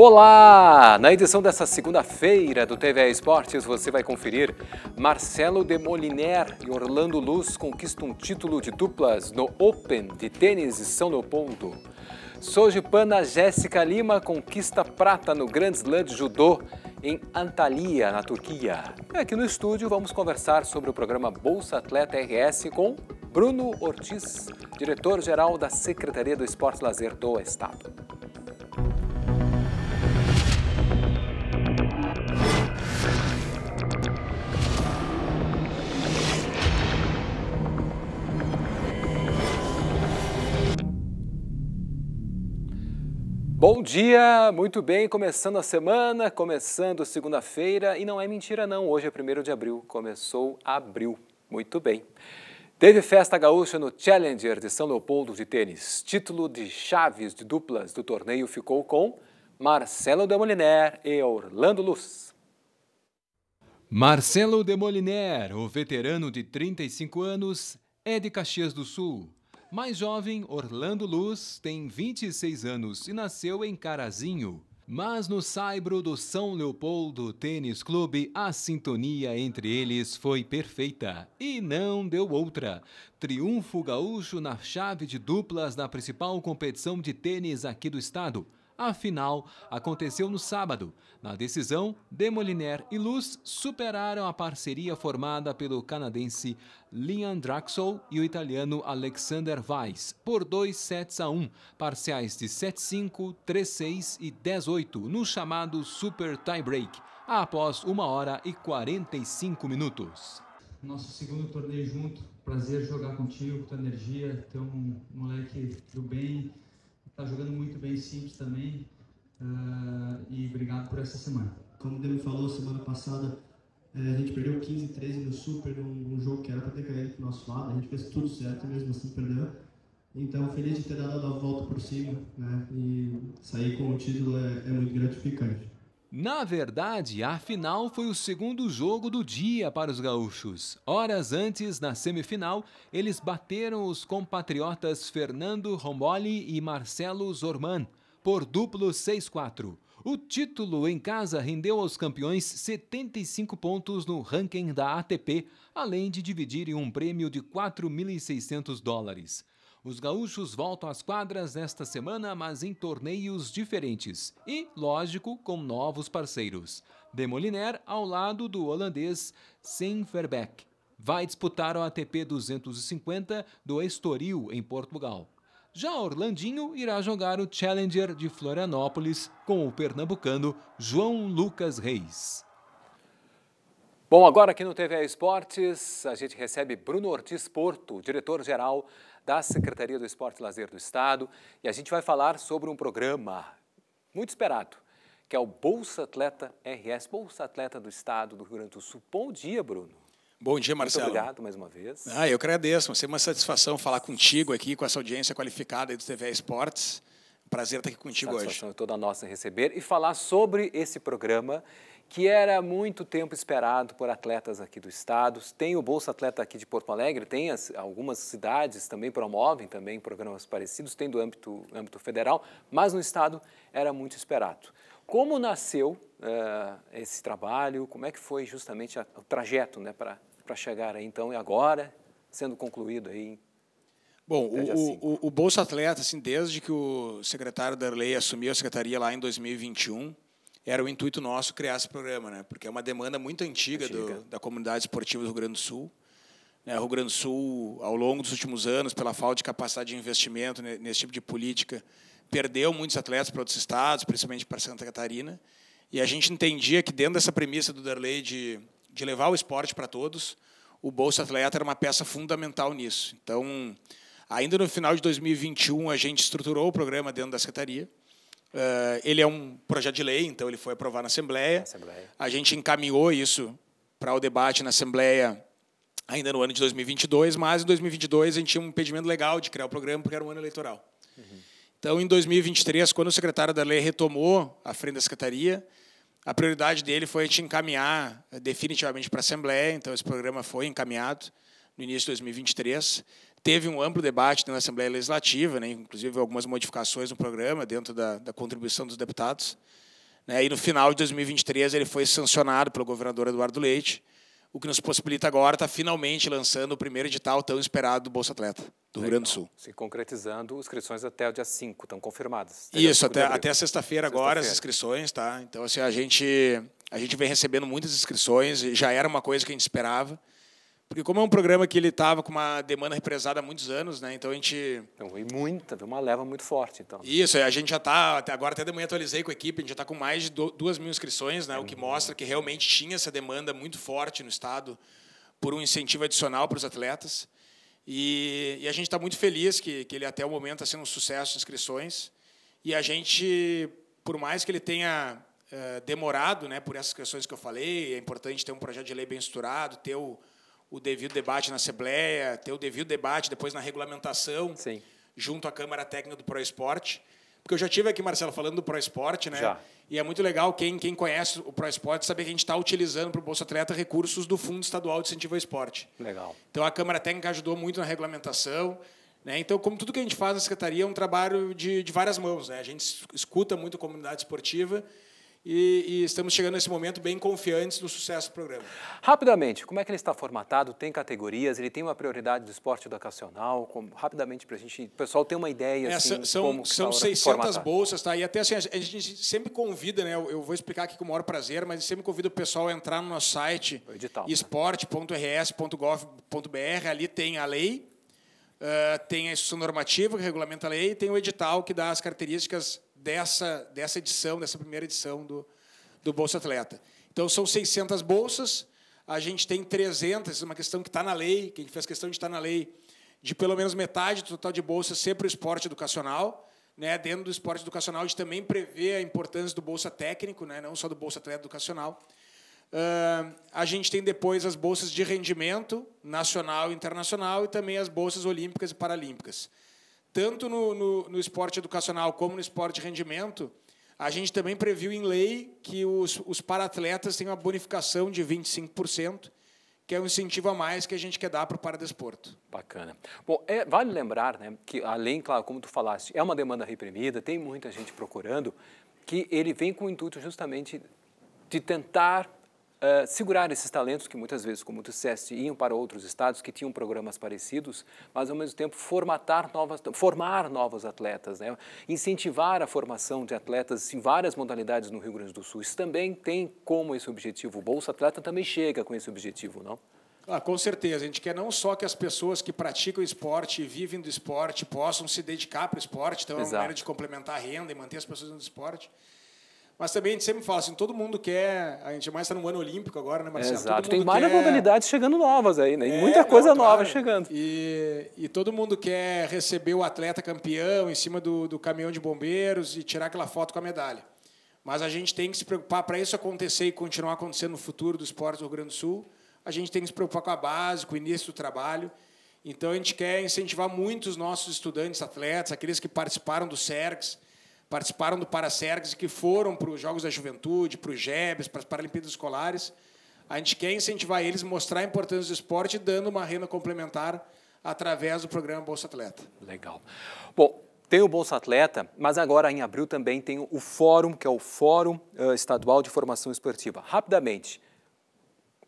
Olá! Na edição dessa segunda-feira do TV Esportes, você vai conferir Marcelo de Moliner e Orlando Luz conquistam um título de duplas no Open de Tênis de São Leopoldo. Sojipana Jéssica Lima conquista prata no Grand Slam de Judô em Antalya, na Turquia. E aqui no estúdio vamos conversar sobre o programa Bolsa Atleta RS com Bruno Ortiz, diretor-geral da Secretaria do Esporte e Lazer do Estado. Bom dia, muito bem, começando a semana, começando segunda-feira e não é mentira não, hoje é 1 de abril, começou abril, muito bem. Teve festa gaúcha no Challenger de São Leopoldo de tênis, título de chaves de duplas do torneio ficou com Marcelo Demoliner e Orlando Luz. Marcelo Demoliner, o veterano de 35 anos, é de Caxias do Sul, mais jovem, Orlando Luz tem 26 anos e nasceu em Carazinho. Mas no saibro do São Leopoldo Tênis Clube, a sintonia entre eles foi perfeita e não deu outra. Triunfo gaúcho na chave de duplas na principal competição de tênis aqui do estado. A final aconteceu no sábado. Na decisão, Demoliner e Luz superaram a parceria formada pelo canadense Liam Draxel e o italiano Alexander Weiss por 2 sets a 1, parciais de 7-5, 3-6 e 10-8 no chamado Super Tie Break, após 1 hora e 45 minutos nosso segundo torneio junto. Prazer jogar contigo, com tua energia. ter um moleque do bem, Está jogando muito bem simples também. Uh, e obrigado por essa semana. Como o Demi falou semana passada, eh, a gente perdeu 15, 13 no Super, num, num jogo que era para ter caído pro nosso lado. A gente fez tudo certo, mesmo assim perdeu. Então, feliz de ter dado a volta por cima, né? E sair com o título é, é muito gratificante. Na verdade, a final foi o segundo jogo do dia para os gaúchos. Horas antes, na semifinal, eles bateram os compatriotas Fernando Romoli e Marcelo Zorman por duplo 6-4. O título em casa rendeu aos campeões 75 pontos no ranking da ATP, além de dividirem um prêmio de 4.600 dólares. Os gaúchos voltam às quadras nesta semana, mas em torneios diferentes e, lógico, com novos parceiros. Demoliner ao lado do holandês Sem Vai disputar o ATP 250 do Estoril, em Portugal. Já Orlandinho irá jogar o Challenger de Florianópolis com o pernambucano João Lucas Reis. Bom, agora aqui no TV Esportes, a gente recebe Bruno Ortiz Porto, diretor-geral da Secretaria do Esporte e Lazer do Estado e a gente vai falar sobre um programa muito esperado, que é o Bolsa Atleta RS, Bolsa Atleta do Estado do Rio Grande do Sul. Bom dia, Bruno. Bom dia, Marcelo. Muito obrigado mais uma vez. Ah, eu agradeço. Vai uma satisfação falar contigo aqui, com essa audiência qualificada do TV Esportes. Prazer estar aqui contigo Satisfação hoje. Satisfação é toda nossa receber e falar sobre esse programa que era muito tempo esperado por atletas aqui do estado. Tem o Bolsa Atleta aqui de Porto Alegre, tem as, algumas cidades também promovem também programas parecidos, tem do âmbito, âmbito federal, mas no estado era muito esperado. Como nasceu uh, esse trabalho? Como é que foi justamente a, o trajeto né, para chegar aí então e agora sendo concluído aí Bom, o, o, o, Bolsa Atleta, assim, desde que o secretário Darley assumiu a secretaria lá em 2021, era o intuito nosso criar esse programa, né? Porque é uma demanda muito antiga, antiga. Do, da comunidade esportiva do Rio Grande do Sul. Né? O Rio Grande do Sul, ao longo dos últimos anos, pela falta de capacidade de investimento nesse tipo de política, perdeu muitos atletas para outros estados, principalmente para Santa Catarina. E a gente entendia que dentro dessa premissa do Derlei de, de levar o esporte para todos, o Bolsa Atleta era uma peça fundamental nisso. Então, ainda no final de 2021, a gente estruturou o programa dentro da Secretaria. Uh, ele é um projeto de lei, então ele foi aprovado na Assembleia. Assembleia. A gente encaminhou isso para o debate na Assembleia ainda no ano de 2022, mas em 2022 a gente tinha um impedimento legal de criar o programa porque era um ano eleitoral. Uhum. Então, em 2023, quando o secretário da Lei retomou a frente da secretaria, a prioridade dele foi a gente encaminhar eh, definitivamente para a Assembleia, então esse programa foi encaminhado no início de 2023. Teve um amplo debate na Assembleia Legislativa, né, inclusive algumas modificações no programa, dentro da, da contribuição dos deputados. Né, e no final de 2023 ele foi sancionado pelo governador Eduardo Leite, o que nos possibilita agora estar tá finalmente lançando o primeiro edital tão esperado do Bolsa Atleta, do Legal. Rio Grande do Sul. Se concretizando, inscrições até o dia 5 estão confirmadas. Isso, até, até sexta-feira agora sexta as inscrições, tá? Então, assim, a gente, a gente vem recebendo muitas inscrições, já era uma coisa que a gente esperava. Porque como é um programa que ele estava com uma demanda represada há muitos anos, né? Então a gente. Então, foi muita, uma leva muito forte, então. Isso, a gente já está, até agora até de manhã atualizei com a equipe, a gente já está com mais de duas mil inscrições, né? O que mostra que realmente tinha essa demanda muito forte no estado por um incentivo adicional para os atletas. E, e, a gente está muito feliz que, que ele até o momento está sendo um sucesso de inscrições. E a gente, por mais que ele tenha uh, demorado, né, por essas questões que eu falei, é importante ter um projeto de lei bem estruturado, ter o o devido debate na Assembleia, ter o devido debate depois na regulamentação, Sim. junto à Câmara Técnica do ProEsporte. Porque eu já tive aqui, Marcelo, falando do ProEsporte, né? Já. E é muito legal quem, quem conhece o ProEsporte saber que a gente está utilizando para o Bolsa Atleta recursos do Fundo Estadual de Incentivo ao Esporte. Legal. Então a Câmara Técnica ajudou muito na regulamentação. Né? Então, como tudo que a gente faz na Secretaria é um trabalho de, de várias mãos. Né? A gente escuta muito a comunidade esportiva, e, e, estamos chegando nesse momento bem confiantes do sucesso do programa. Rapidamente, como é que ele está formatado? Tem categorias? Ele tem uma prioridade do esporte educacional? Como, rapidamente, para a gente, o pessoal ter uma ideia. É, assim, são como são 600 tá bolsas, tá? E até assim, a gente sempre convida, né? Eu vou explicar aqui com o maior prazer, mas sempre convido o pessoal a entrar no nosso site né? esporte.rs.gov.br. Ali tem a lei, uh, tem a instituição normativa que regulamenta a lei, e tem o edital que dá as características dessa, dessa edição, dessa primeira edição do, do Bolsa Atleta. Então, são 600 bolsas, a gente tem 300, isso é uma questão que está na lei, que a gente fez questão de estar tá na lei, de pelo menos metade do total de bolsas ser para o esporte educacional. Né? Dentro do esporte educacional, a gente também prevê a importância do Bolsa Técnico, né? não só do Bolsa Atleta Educacional. Uh, a gente tem depois as bolsas de rendimento nacional e internacional e também as bolsas olímpicas e paralímpicas tanto no, no, no esporte educacional como no esporte de rendimento, a gente também previu em lei que os, os para-atletas tenham uma bonificação de 25%, que é um incentivo a mais que a gente quer dar para o paradesporto. Bacana. Bom, é, vale lembrar né, que, além, claro, como tu falaste, é uma demanda reprimida, tem muita gente procurando, que ele vem com o intuito justamente de tentar uh, segurar esses talentos que muitas vezes, como tu disseste, iam para outros estados que tinham programas parecidos, mas ao mesmo tempo formatar novas, formar novos atletas, né? incentivar a formação de atletas em várias modalidades no Rio Grande do Sul. Isso também tem como esse objetivo. O Bolsa Atleta também chega com esse objetivo, não? Ah, com certeza. A gente quer não só que as pessoas que praticam esporte e vivem do esporte possam se dedicar para o esporte, então Exato. é uma maneira de complementar a renda e manter as pessoas no esporte, mas também a gente sempre fala assim, todo mundo quer, a gente mais está no ano olímpico agora, né, Marcelo? exato, tem várias quer... modalidades chegando novas aí, né? E é, muita coisa não, nova claro. chegando. E, e todo mundo quer receber o atleta campeão em cima do, do caminhão de bombeiros e tirar aquela foto com a medalha. Mas a gente tem que se preocupar, para isso acontecer e continuar acontecendo no futuro do esporte do Rio Grande do Sul, a gente tem que se preocupar com a base, com o início do trabalho. Então a gente quer incentivar muito os nossos estudantes, atletas, aqueles que participaram do SERGS, participaram do Paracerques e que foram para os Jogos da Juventude, para os JEBs, para as Paralimpíadas Escolares. A gente quer incentivar eles, mostrar a importância do esporte, dando uma renda complementar através do programa Bolsa Atleta. Legal. Bom, tem o Bolsa Atleta, mas agora em abril também tem o Fórum, que é o Fórum Estadual de Formação Esportiva. Rapidamente,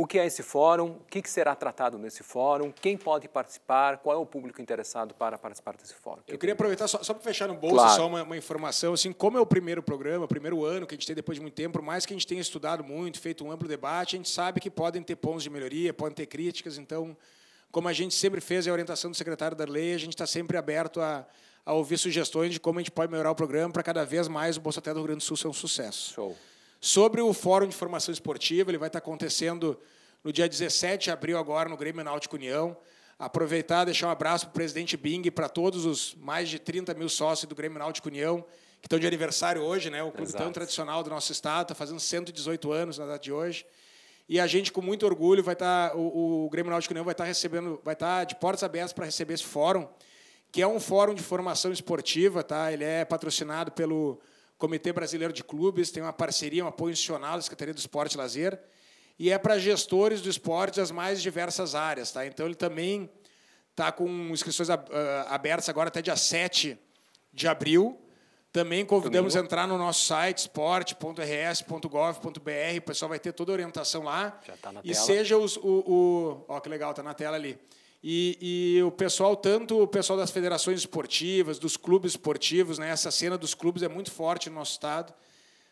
o que é esse fórum? O que será tratado nesse fórum? Quem pode participar? Qual é o público interessado para participar desse fórum? Eu queria aproveitar, só, só para fechar no bolso, claro. só uma, uma, informação. Assim, como é o primeiro programa, o primeiro ano que a gente tem depois de muito tempo, por mais que a gente tenha estudado muito, feito um amplo debate, a gente sabe que podem ter pontos de melhoria, podem ter críticas. Então, como a gente sempre fez é a orientação do secretário da lei, a gente está sempre aberto a, a ouvir sugestões de como a gente pode melhorar o programa para cada vez mais o Bolsa Até do Rio Grande do Sul ser um sucesso. Show. Sobre o Fórum de Formação Esportiva, ele vai estar acontecendo no dia 17 de abril agora no Grêmio Náutico União. Aproveitar, deixar um abraço para o presidente Bing e para todos os mais de 30 mil sócios do Grêmio Náutico União, que estão de aniversário hoje, né? o clube Exato. tão tradicional do nosso estado, está fazendo 118 anos na data de hoje. E a gente, com muito orgulho, vai estar. Tá, o, o Grêmio Náutico União vai estar tá recebendo, vai estar tá de portas abertas para receber esse fórum, que é um fórum de formação esportiva, tá? Ele é patrocinado pelo Comitê Brasileiro de Clubes, tem uma parceria, um apoio institucional da Secretaria do Esporte e Lazer, e é para gestores do esporte das mais diversas áreas. Tá? Então, ele também está com inscrições ah, abertas agora até dia 7 de abril. Também convidamos a entrar no nosso site, esporte.rs.gov.br. O pessoal vai ter toda a orientação lá. Já está na e tela. E seja os, o, o. Ó, que legal, está na tela ali e, e, o pessoal, tanto o pessoal das federações esportivas, dos clubes esportivos, né, essa cena dos clubes é muito forte no nosso estado,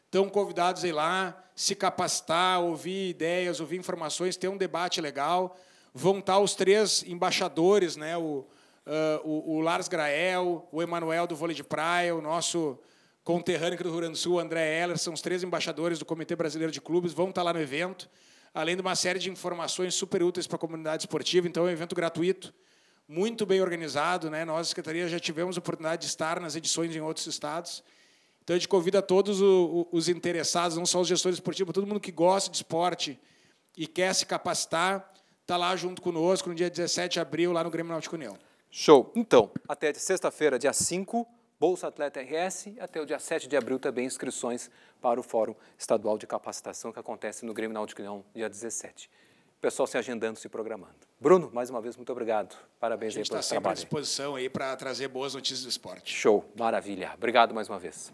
estão convidados a ir lá, se capacitar, ouvir ideias, ouvir informações, ter um debate legal. Vão estar os três embaixadores, né, o, uh, o, o, Lars Grael, o Emanuel do vôlei de praia, o nosso conterrâneo aqui do Rio Grande do Sul, André Heller, são os três embaixadores do Comitê Brasileiro de Clubes, vão estar lá no evento além de uma série de informações super úteis para a comunidade esportiva. Então, é um evento gratuito, muito bem organizado. Né? Nós, Secretaria, já tivemos a oportunidade de estar nas edições em outros estados. Então, a gente convida todos os interessados, não só os gestores esportivos, mas todo mundo que gosta de esporte e quer se capacitar, está lá junto conosco no dia 17 de abril, lá no Grêmio Náutico União. Show. Então, até sexta-feira, dia 5, Bolsa Atleta RS, até o dia 7 de abril também inscrições para o Fórum Estadual de Capacitação que acontece no Grêmio Náutico Leão, dia 17. O pessoal se agendando, se programando. Bruno, mais uma vez, muito obrigado. Parabéns aí pelo trabalho. A gente está sempre à disposição aí para trazer boas notícias do esporte. Show, maravilha. Obrigado mais uma vez.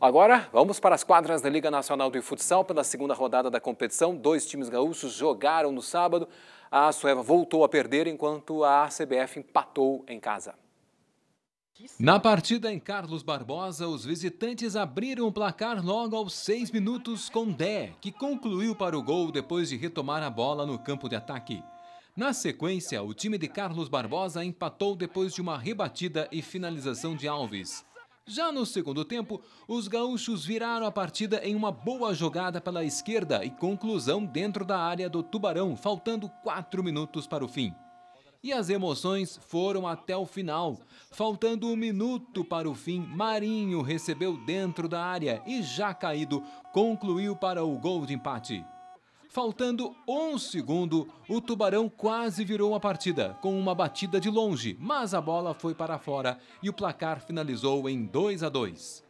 Agora, vamos para as quadras da Liga Nacional de Futsal pela segunda rodada da competição. Dois times gaúchos jogaram no sábado. A Sueva voltou a perder, enquanto a CBF empatou em casa. Na partida em Carlos Barbosa, os visitantes abriram o placar logo aos seis minutos com Dé, que concluiu para o gol depois de retomar a bola no campo de ataque. Na sequência, o time de Carlos Barbosa empatou depois de uma rebatida e finalização de Alves. Já no segundo tempo, os gaúchos viraram a partida em uma boa jogada pela esquerda e conclusão dentro da área do Tubarão, faltando quatro minutos para o fim e as emoções foram até o final. Faltando um minuto para o fim, Marinho recebeu dentro da área e, já caído, concluiu para o gol de empate. Faltando um segundo, o Tubarão quase virou a partida, com uma batida de longe, mas a bola foi para fora e o placar finalizou em 2 a 2.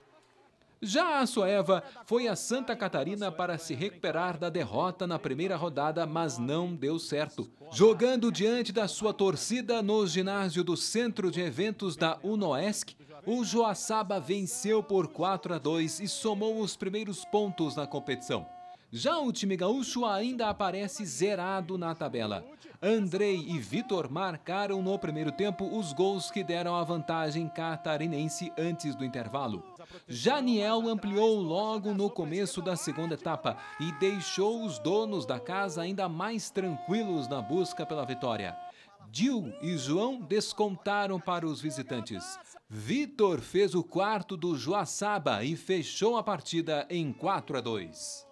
Já a sua Eva foi a Santa Catarina para se recuperar da derrota na primeira rodada, mas não deu certo. Jogando diante da sua torcida no ginásio do Centro de Eventos da UNOESC, o Joaçaba venceu por 4 a 2 e somou os primeiros pontos na competição. Já o time gaúcho ainda aparece zerado na tabela. Andrei e Vitor marcaram no primeiro tempo os gols que deram a vantagem catarinense antes do intervalo. Janiel ampliou logo no começo da segunda etapa e deixou os donos da casa ainda mais tranquilos na busca pela vitória. Dil e João descontaram para os visitantes. Vitor fez o quarto do Joaçaba e fechou a partida em 4 a 2.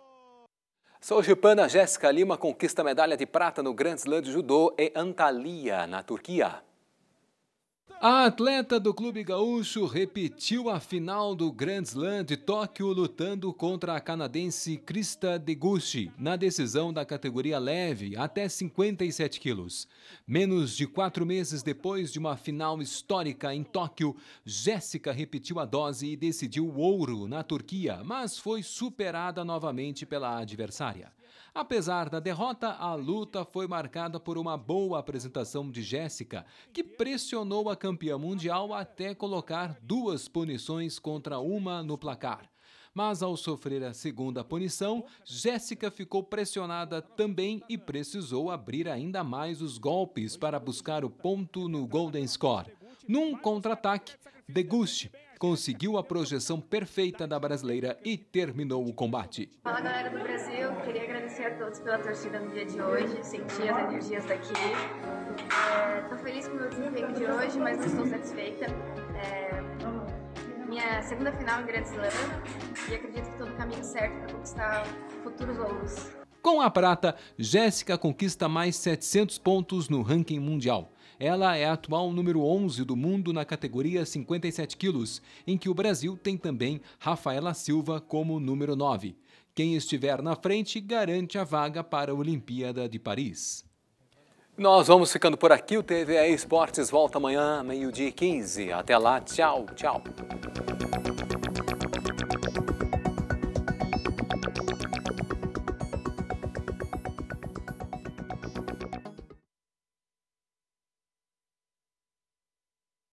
Sojipana Jéssica Lima conquista medalha de prata no Grand Slam de Judô e Antalya, na Turquia. A atleta do Clube Gaúcho repetiu a final do Grand Slam de Tóquio lutando contra a canadense Krista Deguchi na decisão da categoria leve até 57 quilos. Menos de quatro meses depois de uma final histórica em Tóquio, Jéssica repetiu a dose e decidiu o ouro na Turquia, mas foi superada novamente pela adversária. Apesar da derrota, a luta foi marcada por uma boa apresentação de Jéssica, que pressionou a campeã campeã mundial até colocar duas punições contra uma no placar. Mas ao sofrer a segunda punição, Jéssica ficou pressionada também e precisou abrir ainda mais os golpes para buscar o ponto no Golden Score. Num contra-ataque, Deguste conseguiu a projeção perfeita da brasileira e terminou o combate. Fala galera do Brasil, queria agradecer a todos pela torcida no dia de hoje, senti as energias daqui. Estou é, feliz com o meu desempenho de hoje, mas não estou satisfeita. É, minha segunda final em Grand Slam e acredito que estou no caminho certo para conquistar futuros ouros. Com a prata, Jéssica conquista mais 700 pontos no ranking mundial. Ela é a atual número 11 do mundo na categoria 57 quilos, em que o Brasil tem também Rafaela Silva como número 9. Quem estiver na frente garante a vaga para a Olimpíada de Paris. Nós vamos ficando por aqui. O TV Esportes volta amanhã, meio-dia e 15. Até lá, tchau, tchau.